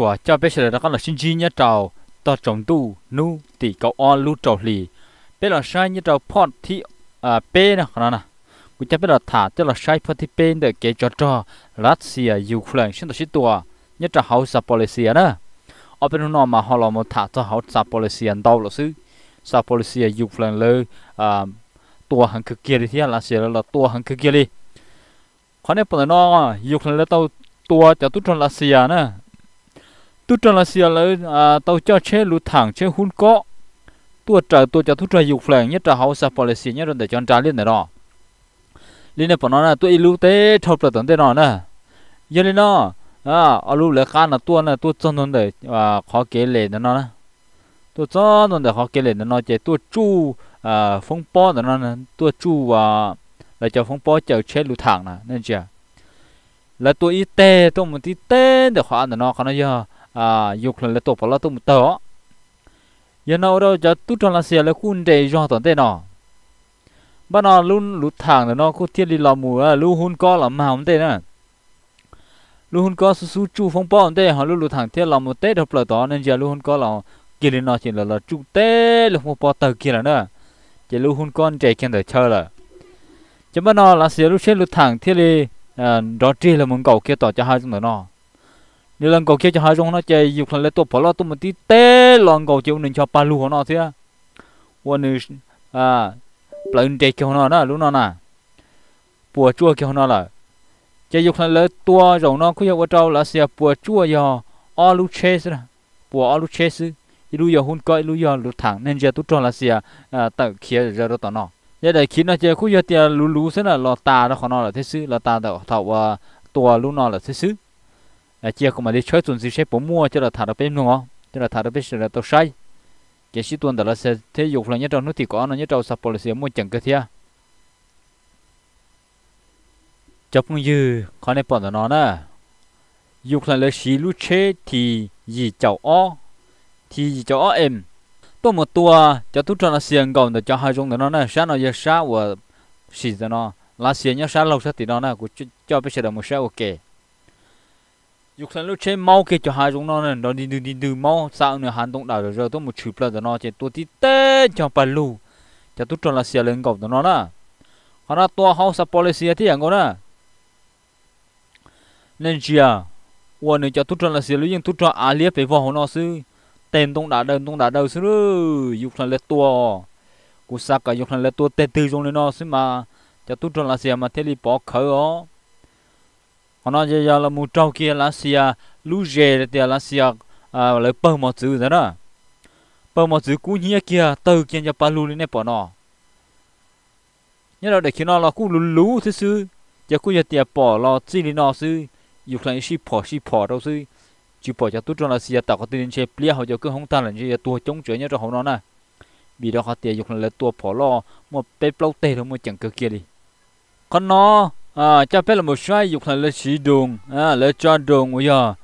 ชัวเจ้าเป็นเฉลยแลวก็นลังชิ้นจีเนี่ยเจ้าต่อจงดูนู่ตีเกาออนลู่เจ้าหลีเป็นหลัใช้เนี่ยเจ้าพอดที่อ่าเป้นะขนาดนะกูจะเป็นหลัถถาเจ้าหลัใช้พอดที่เป้นเด็กเกจจอรัสเซียยูเครนชิ้นต่อชิ้นตัวเนี่ยเจ้าเฮาซาโปลิเซียนะเอาเป็นหนอมาฮอล์มถาเจ้าเฮาซาโปลิเซียนดาหรือซื้อซาโปลิเซียยูเครนเลยอ่าตัวหังคือเกียรที่รัสเซียแล้วตัวหังคือเกียรเยขอเนี่ยปนนอยูเครนแล้วเตัวจะตุ้นรัสเซียนะ tu trần là xìa à tàu cho chế lũ thẳng chế hun có tu trở tu cho tu trở dục lèn nhất trở hậu sa policy nhất rồi để cho trả liên này đó liên này bọn nó là tu ilu tế thâu là tận tế nó nè giờ liên nó à ở lũ lệ khan là tu là tu chân luôn để à khó kể lệ nó nè tu chân luôn để khó kể lệ nó chế tu chu à phong po nó nè tu chu à là cho phong po cho chế lũ thẳng nè nên chưa là tu y tế tu một tí tế để khó nó khó nó giờ à dục là tổ bảo là tụm tớ giờ nào đâu giờ tu trong là xe là khuôn đề do toàn thế nọ bắt nó luôn lút thẳng là nó có thiên đi lò mù là hôn co là mà không thế nè luôn hôn co su su chu phong bò không thế họ luôn lút thẳng thiết lò mù tết đập lở đó nên giờ luôn hôn co là kia lên nó chỉ là là chu tết là phong bò tờ kia là nữa Giờ luôn hôn con trẻ kia để chơi là chứ bắt nó là xe lúc xe lút thẳng thiết đi đó chỉ là muốn cầu kia tỏ cho hai chúng nó nếu lần cầu kia cho hai rong nó chơi dục lần lấy tổ bỏ lo tụm tí té lần cầu chịu nên cho ba lu nó thế à one is à lần chơi kiểu nó đó lúc nó nè bùa chua kiểu nó là chơi dục lần lấy tua rồng nó cứ yêu trâu là xe bùa chua giờ all lu chase nè bùa all lu chase lu giờ hôn coi lu giờ lu thẳng nên giờ tụt tròn là xe à tạo kia giờ đó tao nó giờ để khi nó chơi cứ giờ tiền lu lu thế là lọt tà nó khó nó là thế sự lò tà tao thọ à, tua lu nó là thế sự chia cũng mà đi chơi tuần gì sẽ bố mua cho là thả được bên nó cho là thả được bên là tàu say cái sĩ tuần đó là sẽ thể dục là nhất trong nước thì có nó nhất trong sập policy mua chẳng cái thia chấp mưu dư khó này bọn nó nè dục là lấy sĩ lú chế thì gì chào o thì gì chào o em tôi một tua cho tôi cho nó xiên gòn để cho hai dùng nó nè sáng nó giờ sáng và sĩ nó là xiên nhớ sáng lâu sáng thì nó nè của cho bây giờ là một sáng ok dục sản lúc trên mau kia cho hai chúng nó nên đó đi đi đi đi mau sao nữa hắn động đảo rồi rồi tôi một chụp lại nó chỉ to tí tê cho bà lù cho tôi cho là xia lên cọc nó nè hắn to hao sa policy thì anh có nè nên chia ủa à, nữa cho tôi cho là xia lúc nhưng tôi cho à liếp về vòng nó sư tên tung đảo đơn tung đảo đầu sư dục sản lệ to cú sa cả dục sản lệ to tê tư trong nó sư mà cho tôi cho là xia mà thế đi bỏ khởi ó nó giờ giờ là một trâu kia là xia lú dê thì là xia à lấy bơm một chữ rồi đó bơm một chữ cú nhia kia từ kia cho palu lên bỏ nó nhớ là để khi nó là cú lú lú thứ sư giờ cú giờ tiệt bỏ lo chi lên nó sư dục lại ship bỏ ship bỏ đâu sư chỉ bỏ cho tôi cho là xia tạo cái tiền chế plia họ giờ cứ không ta là gì tua chống chửi nhớ cho họ nó nè vì đó họ tiệt dục lại tua bỏ lo một bếp lâu tê rồi một chẳng cơ kia đi con nó à cho phép là một số dục là lấy sử đường à lấy cho đường bây giờ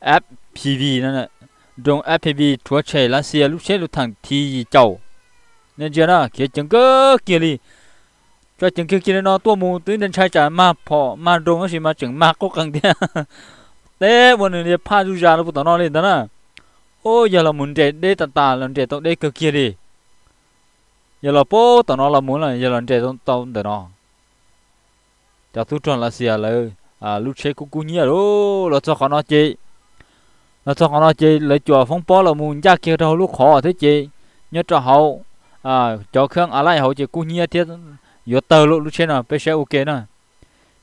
FPV nữa nè đường FPV thua chạy là xe lúc xe lúc thẳng thì chậu nên chưa nè kia chứng cứ kia đi cho chứng cứ kia nó tua mù tới nên chạy trả mà phò mà đường nó chỉ mà chứng mà có cần thế thế bọn này phá du ra nó cũng nó lên đó nè ô giờ là muốn trẻ đế tàn tà là trẻ tao đế cơ kia đi giờ là bố tao nói là muốn là giờ là trẻ tao tao để nó cho tu tròn là xìa à là à lúc chế cũng cũng nhiều đó à, là cho khó nó chị, là cho khó nó chị lấy chùa phong bó là muốn ra kia đâu lúc khó thế chị nhớ cho hậu à cho khương ở lại hậu chơi cũng nhiều thế giờ tờ lúc lúc chế nào bây giờ ok nè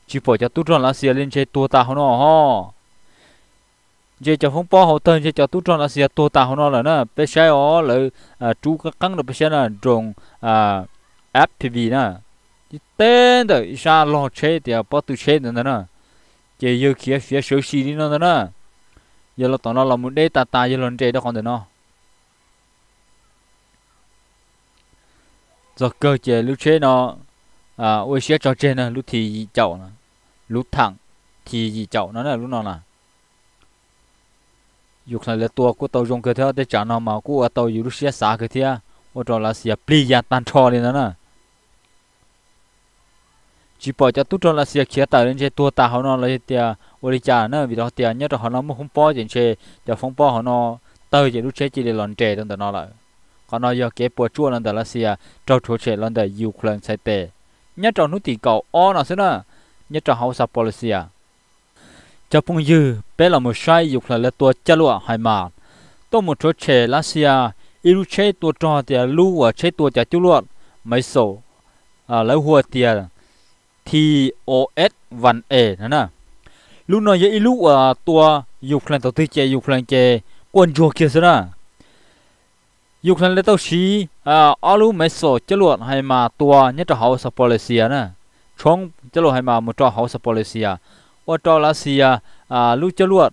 chỉ phải cho tu tròn là xìa à lên chơi tua ta họ nó ho giờ cho phong bó hậu tên giờ cho tu tròn là xìa tua ta họ nó là nè bây giờ ó là chú các căng được bây giờ là dùng à tv nè chỉ tên đó sa lo chế thì à, bắt tu chế nữa nè chỉ yêu kia phía xấu xí đi nữa nè giờ là tao nó là muốn để ta ta giờ lần chế đó còn nữa nó giờ cơ chế lúc chế nó à ôi xé cho chế nè lúc thì gì chậu nè lúc thẳng thì gì chậu nó là lúc nào nè dục là tua của tàu dùng cơ thể để trả nó mà của tàu dù lúc xé xả cơ thể ô trò là xé pli ya tan cho đi nữa nè chỉ bỏ cho tụt trong là xe kia tạo lên cái tua ta họ nó là tiền ôi cha nữa vì đó tiền nhất là họ nó mua không bỏ chuyện chơi cho phong bỏ họ nó tới chỉ lúc chơi chỉ để lòn trẻ trong đó nó lại còn nó giờ kế bỏ chua lần đó là xe trâu chua chơi lần đó yêu khuyên sai tệ nhất trong nút tiền cầu o nó xí nữa nhất trong hậu sập policy à. cho phong dư bé là một sai yêu là là tua chả lụa hay mà tôi một chỗ chơi là xe yêu chế tua trò thì lưu ở chơi tua chả chú luận mấy số à lấy hùa tiền TOS 1A นั่นนะลูกน้อยยอีลูกตัวยุคลันตัวที่เจยุคลันเจกวนจัวเกียสนะยุคลันเลตชีอ่าอลูเมโซจรวดให้มาตัวเนี่ยะัเฮาสปอเลเซียนะช่องจรวดให้มามุจัเฮาสปอเลเซียว่าตอวรัเซียอ่าลูกจรวด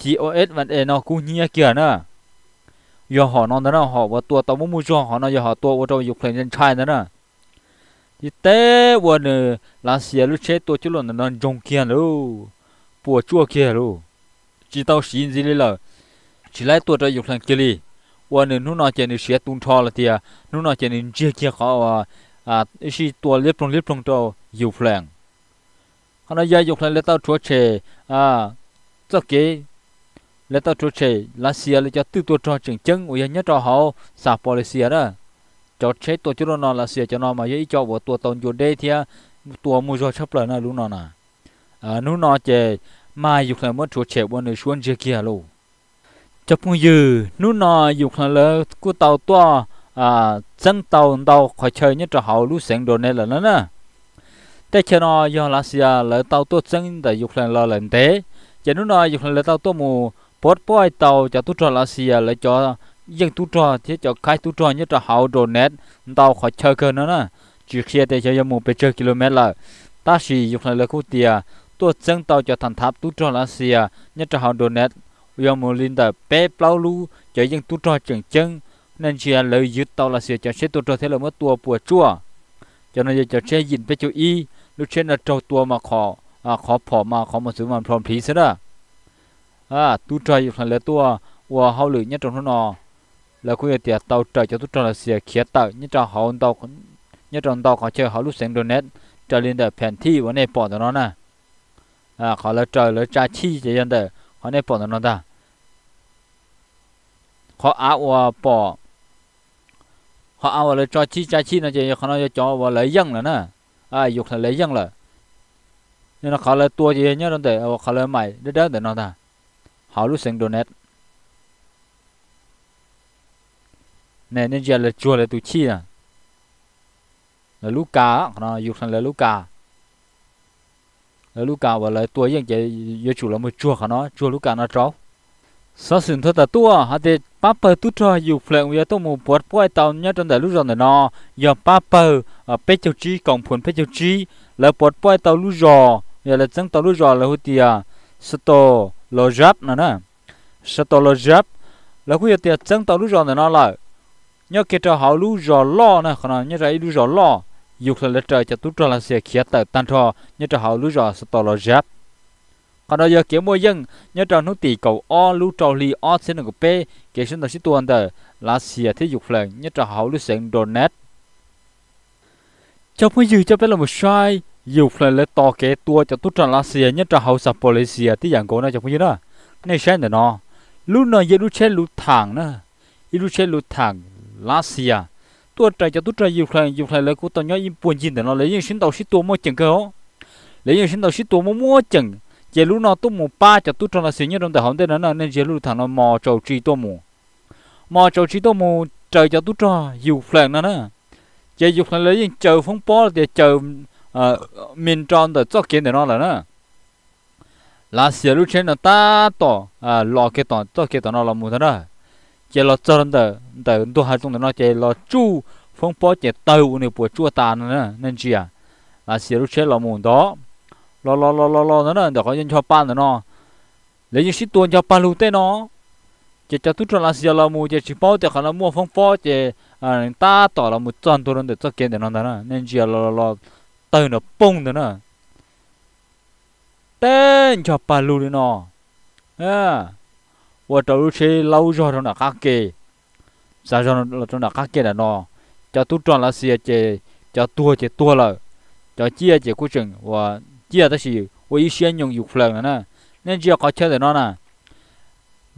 TOS 1A เนาะกูเฮียเกียนะยอหอนอนนะหอว่าตัวตัวมุมูจอหอนอยอหอตัวว่าจะยยุคลันเันชายนะนะ y tế quần là xìa lúc chết tôi chú luôn nó trông kia luôn bỏ chua kia luôn chỉ tao xin gì là chỉ lấy tôi cho dục thằng kia đi quần nó nói chuyện xe tung thò là tiệt nó nói chuyện chia kia khó ờ, à à xí tôi liếp trong liếp trong cho dục làng hắn nói dạy dục thằng lấy tao chúa chè à chắc kế lấy tao chúa chè là xìa là cho tự tôi cho chừng chân của nhất cho họ xả bỏ lại xìa đó cho chế tổ chức nó là xia cho nó mà dễ cho bộ tổ tông chuột đây thì tổ mua cho chấp lời nó lúc nó à lúc nó chè mà dục là mất chuột chè bọn người xuống dưới kia luôn chấp mua dư lúc nó dục là lỡ tàu to à dân tàu tàu khỏi chơi nhất cho họ lúc sáng đồ này là nó nè thế cho nó do là xia lỡ tàu tốt dân tại dục là lo lần tế cho nó dục là tàu tốt mù bốt bói tàu cho tốt cho là xia lỡ cho dân tu trò thế cho khai tu trò nhất là hậu đồ nét tao khỏi chơi cơ nữa nè chỉ xe để cho một bề chơi km là ta chỉ dùng là khu tia tôi chân tàu cho thành tháp tu trò là xe nhất là hậu đồ nét yêu một linh tờ bé plau lu cho dân tu trò chừng chân nên chỉ là lời dứt tàu là xe cho xe tu trò thế là mất tua bùa chua cho nên cho xe nhìn về chỗ y lúc trên là trâu tua mà khó à khó phỏ mà khó một số mà phòm phí xí đó à tu trò dùng là tua và hậu lửa nhất trong nó là cũng tiệt tàu trời cho tụi trong là xe khía tàu như trong họ tàu như trong tàu họ chơi họ lúc sáng đồ nét trở lên đời phản thi và này bỏ cho nó nè à họ là trời là cha chi cho dân đời họ này bỏ cho nó ta họ áo bỏ họ áo lấy cho chi cha chi nó chơi họ nói cho và lấy dân là nè à dục là lấy dân là nên là họ là tua gì nhớ trong đời họ là mày đó đó để nó ta họ lúc sáng đồ nét nè nên giờ là chùa là tu chi à là lúc cá nó à, dục thành là lúc cá là lúc cá và là tuổi dân chế yêu chủ là một chùa nó chùa lúc cá nó trâu sau sinh thật là tua hả để papa tu cho dù phèn về tôi muốn bớt bói tàu nhớ trong đại lúc rồi nó giờ papa ở à, bên châu chi còn phun bên châu chi là bớt bói tàu lúc rồi giờ là chẳng tàu lúc rồi là hồi tiệt à, sato lo jap nè sato lo jap là cái giờ tiệt chẳng tàu lúc rồi nó lại nhớ kia cho họ lưu rò lo nè khi nào nhớ ra lú rò lo dục là lết trời cho tú cho là xe khía tờ tan thọ nhớ cho họ lưu rò sợ tò lo giáp còn đó giờ kiểu mua dân nhớ cho nó tỷ cầu o lưu trâu li o xin được p kia xin được xí tuần tờ là xe thấy dục là nhớ cho họ lưu sẹn donet cho mới dư cho bé là một sai dục là lết to kế tua cho tú cho là xe nhớ cho họ sập policia thì dạng cổ nó cho mới dư đó này sai nữa nó lưu nào giờ lưu chơi lưu thẳng nữa lưu chơi lưu thẳng Russia tôi chạy cho tôi chạy Ukraine Ukraine lấy của tao nhớ im buồn gì để nó lấy những sinh tàu sĩ tôi mua chừng cơ lấy những sinh tàu sĩ tôi mua mua chừng giờ lúc nó tôi mua ba cho tôi cho là sinh nhất trong đại học thế nó nên giờ lúc thằng nó mò trầu trí tôi mua mò trầu trí tôi mua chạy cho tôi cho Ukraine nó nè giờ Ukraine lấy những chờ phong bò để chờ miền tròn để cho kiện để nó là nè là xí lúc trên nó ta à lò cái tỏ cho cái tỏ nó là mua thế đó chỉ là cho nên tờ tờ tôi hai trong nó chỉ là chu phong bó chỉ tàu này bùa chúa ta nữa nên chi à là xí lúc chế là muốn đó lo lo lo lo lo nữa đó có nhân cho ban nữa nó lấy những ship tuần cho ban luôn thế nó chỉ cho tôi cho là xí là muốn chỉ chỉ bao thì khả năng mua phong bó chỉ à ta tỏ là một trăm tôi để cho kiện để nó đó nên chi à lo lo lo tàu nó bung nữa tên cho ban luôn nó à và trâu chế lâu rồi trong đã khắc kê sao cho nó trong đã khác kê là nó cho tu tròn là xìa chế cho tua chế tua là cho chia chế cuối chừng và chia đó là và ý xuyên dùng dục lần nữa nên chia có chơi để nó nè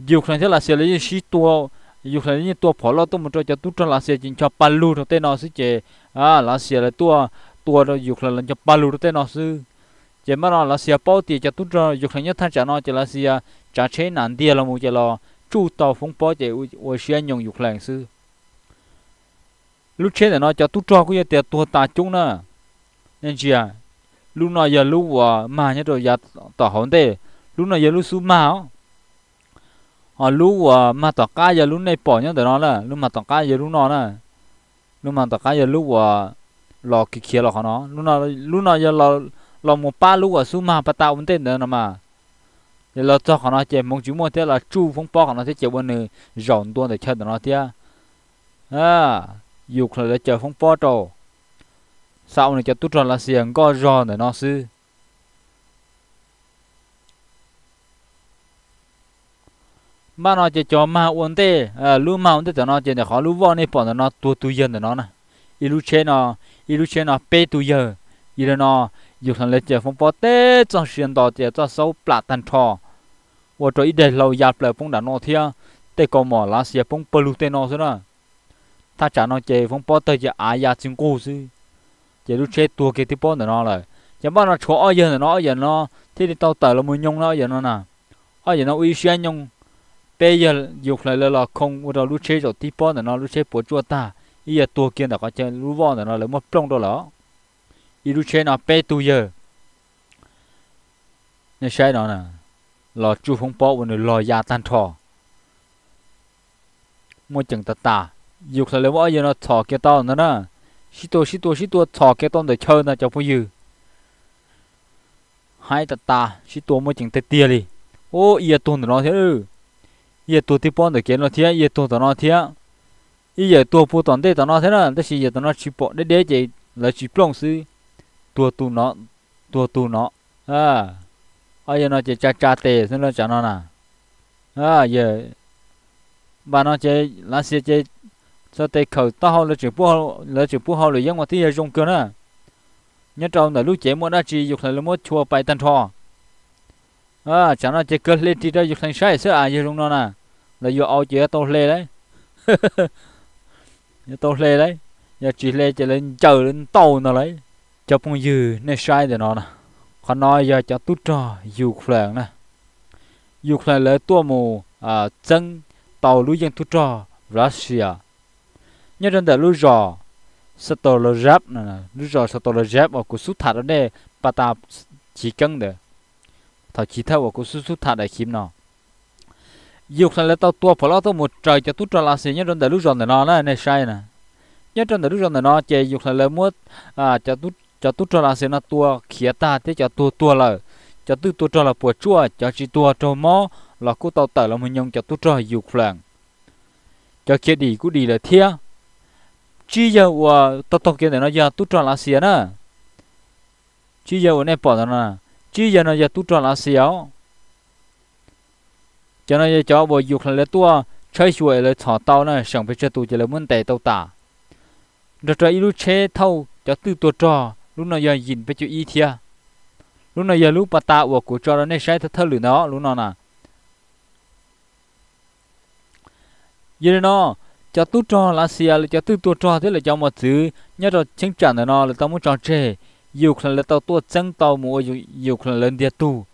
dục lần thế là xìa lấy xí tua dục lần như tua phỏ lo tôi một cho cho tu tròn là xìa chính cho palu trong tên nó sẽ chế à là xìa là tua tua đó dục lần cho palu trong tên nó sẽ chỉ mà nó là xìa bao tiền cho tu tròn dục lần nhất thanh chả nó chỉ là xìa cha chế nản địa là một cái lo chú tàu phong bó chế ô xe nhung dục lành sư lúc chế là nó cho tu cho cái tiền tu ta chung nè nên chị à lúc nào giờ lúc mà nhớ rồi giờ tỏ hồn thế lúc nào giờ lúc xuống mà họ lúc mà tỏ cá giờ lúc này bỏ nhớ rồi nó là lúc mà tỏ cá giờ lúc nó nè lúc mà tỏ cá giờ lúc lò kia kia lò nó lúc nào lúc nào giờ lò lò một ba lúc xuống mà bắt tao vấn thế nữa mà nên là cho họ chơi mong chúng mua thế là chu phong bao họ nói chơi bên này rộng tuôn để chơi nó thế à dục là để chơi phong bao trâu sau này cho tút rồi là xiềng có rò để nó sư mà nó chỉ cho mà uống thế à lú mà uống thế cho nó chỉ để khó lú vò này bỏ nó tua tu dân để nó nè ilu chơi nó ilu chơi nó pe tu giờ ilu nó dùng thằng lấy chơi phong bỏ thế trong xuyên đỏ chơi cho sâu plát tan thò 我这一代老鸭来碰到那天，得搞么那些碰不露的那是呢？他讲那些碰不得就阿鸭真故事，这都吃多给的包的那了，要不然吃二人那二人那，这里到大了没用那二人了呢？二人那危险用，别人有来了了空，我这路吃着地包的那路吃不着大，一夜多见的个这路网的那了没碰到了，一路吃那白多些，那谁呢？ลอจูฟงปอวันลอยาตันทอมวยจังตาตาอยู่คลาเลว่าอยนอทอเกตอนนะนะชิตัวชิตัวชิตัวทอเกตอนเด่เชินะจะพูยืให้ตาตาชิตัวมจังเตียเลยโอ้เอยตัวนัดนเถอเอยตัวที่ป้อนเด่เกนอเทียเอยตัวตอนเทียอีเยตัวผู้ตอนเตตอนเทนะแต่สิเยตอนชิปอได้เดจแล้วชิปลงซื้อตัวตนเนาะตัวตนเนาะอ่า ở ờ, giờ nó chỉ cha cha tệ xin nó cho nó nè à ờ, giờ bà nó chỉ lá xe chỉ cho tê khẩu tao là chỉ bố là chỉ bố hậu là giống mà thì dùng cơ nè nhớ trong là lúc chế mua đã chỉ dục thành là mua chùa bài tan thọ à ờ, chẳng nó chỉ cất lên thì ra dục thành sai sẽ à giờ dùng nó nè là giờ ao chế tao lê đấy giờ tao lê đấy giờ chỉ lê chỉ lên chờ lên tàu nó lấy cho phong dư nên sai để nó nè khó nói giờ cho tút trò nè dù khỏe tua mù à tàu lũ dân tút trò à. nhớ đến đời lũ rò sơ nè lũ rò sơ ở của sút thạt ở đây bà ta chỉ ở của sút sút kiếm nào dù khỏe tàu tua phải lo tàu một trời cho tút trò nhớ đến đời lũ rò này nó này sai nè nhớ trên đời lũ rò này nó chơi dù khỏe lấy mua à cho tu cho là sẽ nó tua khía ta thế cho tua tua là cho tu tua cho là bùa chua cho chỉ tua cho mò là cô tàu tàu là mình nhông cho tu cho dục làng cho kia đi cũng đi là thia chỉ giờ và tao tao kia để nó giờ tu cho là xia nè chỉ giờ này bỏ ra nè chỉ giờ nó giờ tu cho là xia cho nó giờ cho bùa dục là tua chơi chuối là thọ tàu nè sống phải chơi tu chỉ là muốn tệ tàu ta rồi cho ilu che thâu cho tư tua trò lúc nào giờ nhìn bây giờ y thia lúc nào giờ lúc bà ta của của cho nó nên sai thật lửa nó lúc nào nè giờ nó cho tu cho là cho tu tu cho thế là cho một thứ nhớ rồi chính trạng là nó là tao muốn cho trẻ dục là tao tu chân tao mua dục là lên địa tu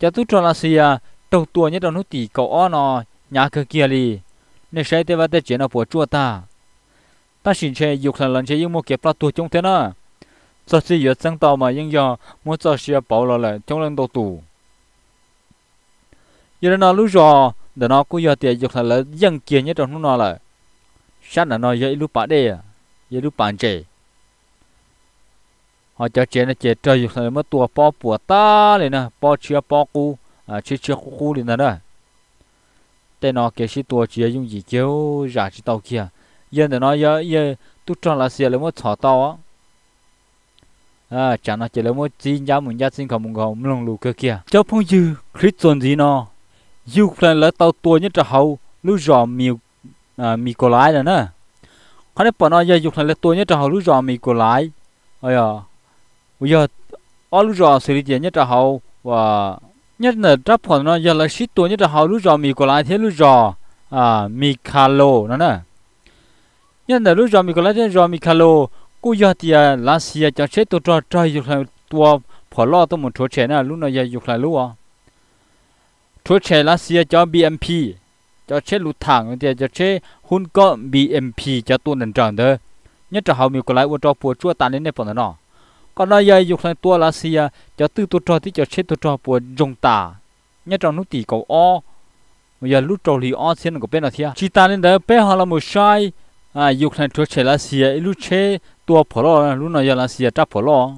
cho tu cho là xia tua nhớ rồi nó tỷ cậu nó nhà kia đi nên sai thế và thế chuyện nó bỏ chua ta ta xin che dục là lần che yung mo kẹp là tu chúng thế na giờ si giờ sang tàu mà yung giờ muốn giờ si bảo là lại trong lần đầu tu, giờ nó lúc giờ để nó cũng giờ tiền dục là là dân kia nhất trong nó lại sẵn là nó giờ lúc bà đây giờ lúc bạn trẻ họ cho trẻ nó trẻ trời dục là mất tua po của ta liền na, po chia po cu à chia chia cu cu liền na, đó tên nó kia si tua chia yung gì kiểu giả chỉ tàu kia giờ thì nó giờ giờ tu tròn là xe là một thọ to á à chẳng là chỉ là một chín giá mình giá sinh không mình không lồng lù cái kia cháu phong dư Christian gì nó yêu là lỡ tua nhất là hậu lúc rõ miêu à mì cô lái rồi nè khó đấy bọn nó giờ dục là tua nhất là hậu lúc rõ mì cô lái ôi à bây giờ ở lúc rõ xử lý tiền nhất là hậu và nhất là trap còn nó giờ là shit tua nhất là hậu lúc rõ mì cô lái thế lúc rõ à mì calo nó nè ยันแต่รู้จอมีก็แล้วจะจอมีคาโล กูยอดที่ลาเซียจะเช็ดตัวจอจใจอยู่คลายตัวพอล่อต้องมุ่งทัวเชน่าลุ้หน่อยอยู่คายรู้อ่ะทัวเชลาเซียจอบีเอ็มพีจะเช็ดลูทางเดียจะเช็ดหุ่นก็บีเอ็มพีจะตัวหนึ่งจังเด้อยันจะหามีก็แล้ววจอปวดชั่วตาเล่นในปนนะก็น่อยอยู่คลายตัวลาเซียจะตื้อตัวจอที่จะเช็ดตัวจอปวดจงตาเนยันจะนุตีเขาอ้อ mà giờ lúc trâu thì on xin ็ ó có bên nào thia chỉ ta nên đấy bé họ là một sai à dục thành chúa chế là xìa lúc chế tua phở lo lúc nào giờ là xìa trap phở lo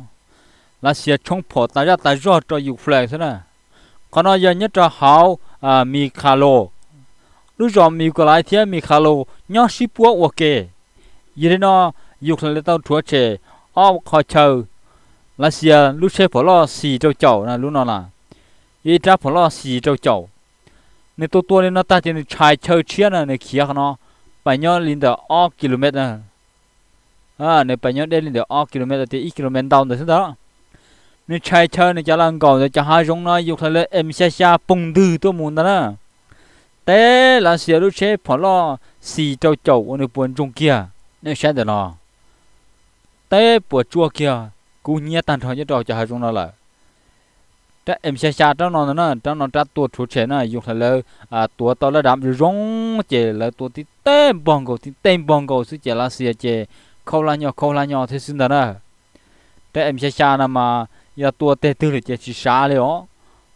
là xìa chống phở ta ra ta rót cho yuk flag thế nè còn nó giờ nhất cho hào à mì khá lô lúc giờ mì của lại thì mì khá lô nhớ ship quốc ok vậy nó dục thành tao chúa chế ao khó chơi, là xìa lúc chế phở lo xì trâu chậu là lúc nào là ý trap phở lo xì trâu chậu nên tôi tôi nên nó ta chỉ chài chơi chia là này kia nó bà nhớ lên tờ o km ha, nếu bà nhớ đây lên tờ o km thì 1 km đâu rồi đó nếu chạy chơi này cho lần cầu thì cho hai giống nó dục là em xe xe bùng tư tôi muốn đó nè té là xe lúc chế phỏ lo xì cho chậu ở nơi buồn trong kia nếu xe được nó té buồn chua kia cũng nhét tàn thôi nhất trò cho hai giống nó lại 这 M 下下这弄的呢，这弄这多出钱呢，用它了啊，多到了咱们溶解了多的蛋棒狗的蛋棒狗是解了是解，扣了鸟扣了鸟才是的呢。这 M 下下呢嘛，要多带多了解去杀了哦，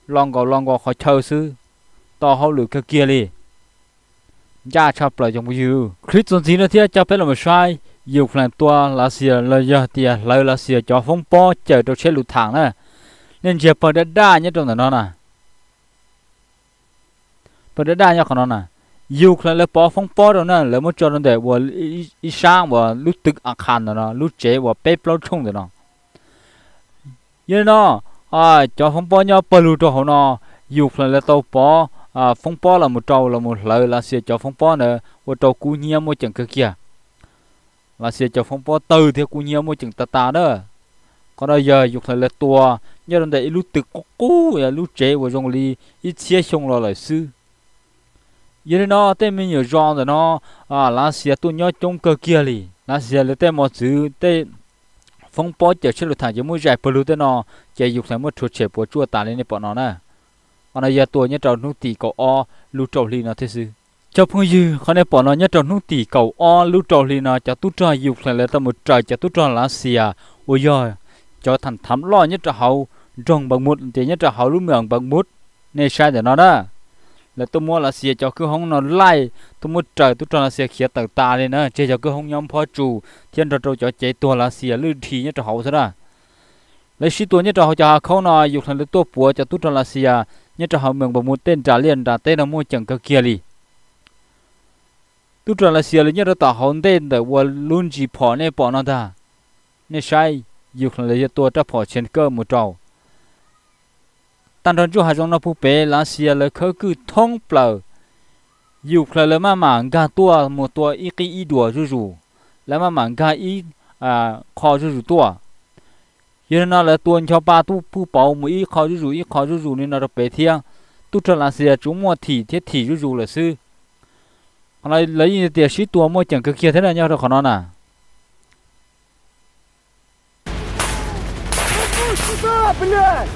啷个啷个好抽死，到后头个 kia 哩，家差不了就没有，可总之呢，这家别那么衰，有可能多那些了要的，来那些交风波，走到些路趟呢。nên chia phần đất đa nhất trong nó nè phần đất đa nhất của nó nè yêu là lấy bỏ phong bỏ đó nè lấy một cho nó để và ít sáng và lúc tức ăn khan đó nè lúc chế và bếp lâu chung đó nè như nó à cho phong bỏ nhau bờ lụt đó nó yêu là lấy tàu bỏ à phong bỏ là một trâu là một lợi là sẽ cho phong bỏ nè và trâu cú nhiều một cực kia là sẽ cho phong bỏ từ thì cú nhiều một chừng tà tà đó còn bây giờ dục thời là tua nhớ đồng đại lưu từ cố cố là lưu chế của dòng li ít chia xong là lại sư giờ nó tên mình nhớ dòng rồi nó à lá xia tu nhớ trong cơ kia li lá xia là tên một chữ tên phong bó chờ chế luật thằng chứ muốn giải bờ lưu tên nó chế dục thành một chuột chế bùa chua tàn lên bọn nó nè còn bây giờ tôi nhớ trâu nút tỷ cầu o lưu trâu li nó thế sư cho phương dư khó nên bọn nó nhớ trong nút tỷ cầu o lưu trâu li nó cho tu cho dục thành là tâm một trời cho tút cho lá xia ôi giời cho thằng thắm lo nhất cho hậu rồng bằng một thì nhất cho hậu lúc miệng bằng một nên sai để nó đó là tôi mua là xìa cho cứ hông nó lai tôi mua trời tôi cho là xìa khía tờ ta lên nữa chơi cho cứ hông nhóm phó chủ thiên trò cho chế tua là xìa lưu thì nhất cho hậu thế đó lấy sĩ tua nhất cho hậu cho không nó dục thành lấy tua phúa cho tôi cho là xìa nhất cho hậu miệng bằng một tên trả liền trả tên nó mua chẳng cơ kia đi tôi cho là xìa lấy nhất cho tao hậu tên để qua luôn chỉ bỏ này bỏ nó ta nên sai อยู่คนเลยตัวจะพอเชนเกอร์มดเจาตันตอนจู่หาจงนับผู้เป๋ลาเซียเลยเขาคือท้องเปล่าอยู่คนเลยมาหมางกาตัวมดตัวอีกอีดัวจู่ๆแล้วมาหมางกาอีอ่าคอจู่ๆตัวยืนนั่นเลยตัวชาวปาตู้ผู้เป่ามืออีคอจู่ๆอีคอจู่ๆนี่นั่นเราไปเที่ยงตู้ทลาเซียจู่มัวถี่เทียถี่จู่ๆเลยซื้ออะไรเลยยินเตียชีตัวมัวจังก็เคลียร์เท่านั้นเเราขอนันน่ะ куда, блядь?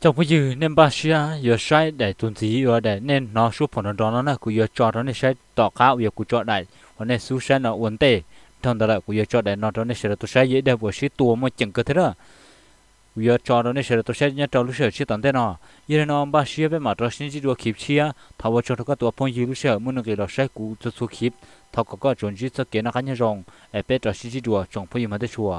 trong cái gì nên bà xia giờ sai để tuần gì giờ để nên nó suốt phần đó nó là cứ giờ cho nó nên sai tỏ khá việc của cho đại và nên suốt sai nó uốn tệ trong đó là cứ giờ cho đại nó đó nên sẽ là tôi sai dễ để vừa sĩ tua mà chẳng cơ thế đó ဝီယာချော်ဒိုနေရှယ်တိုရှက်ညတော်လူရှယ်ချစ်တန်တဲ့နော်ယေရနောမ်ဘာရှီယဘဲမှာဒရရှင်ဂျီဒိုခိပချီယာသာဝချော်တကတောဖုန်ယူလူရှယ်မုန်ကေလရှယ်ကူတဆုခိပသောကကဂျွန်ဂျီစကေနခညရောင်အပက်ဒရရှင်ဂျီဒိုချောင်ဖွေမတဲ့ချွာ